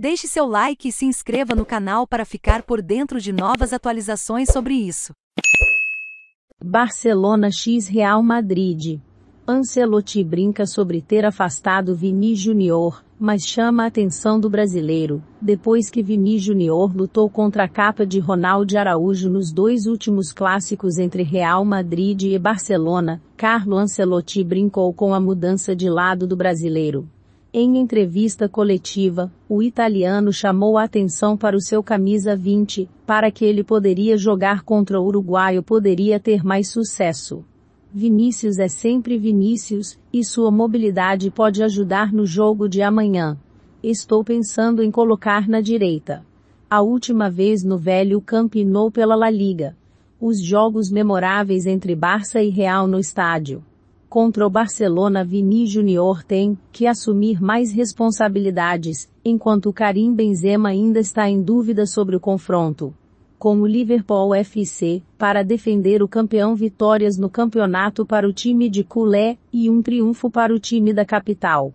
Deixe seu like e se inscreva no canal para ficar por dentro de novas atualizações sobre isso. Barcelona x Real Madrid. Ancelotti brinca sobre ter afastado Vini Júnior, mas chama a atenção do brasileiro, depois que Vini Júnior lutou contra a capa de Ronaldo Araújo nos dois últimos clássicos entre Real Madrid e Barcelona, Carlo Ancelotti brincou com a mudança de lado do brasileiro. Em entrevista coletiva, o italiano chamou a atenção para o seu camisa 20, para que ele poderia jogar contra o uruguaio poderia ter mais sucesso. Vinícius é sempre Vinícius, e sua mobilidade pode ajudar no jogo de amanhã. Estou pensando em colocar na direita. A última vez no velho campinou pela La Liga. Os jogos memoráveis entre Barça e Real no estádio. Contra o Barcelona Vini Júnior tem que assumir mais responsabilidades, enquanto Karim Benzema ainda está em dúvida sobre o confronto. Como Liverpool FC, para defender o campeão vitórias no campeonato para o time de Culé, e um triunfo para o time da capital.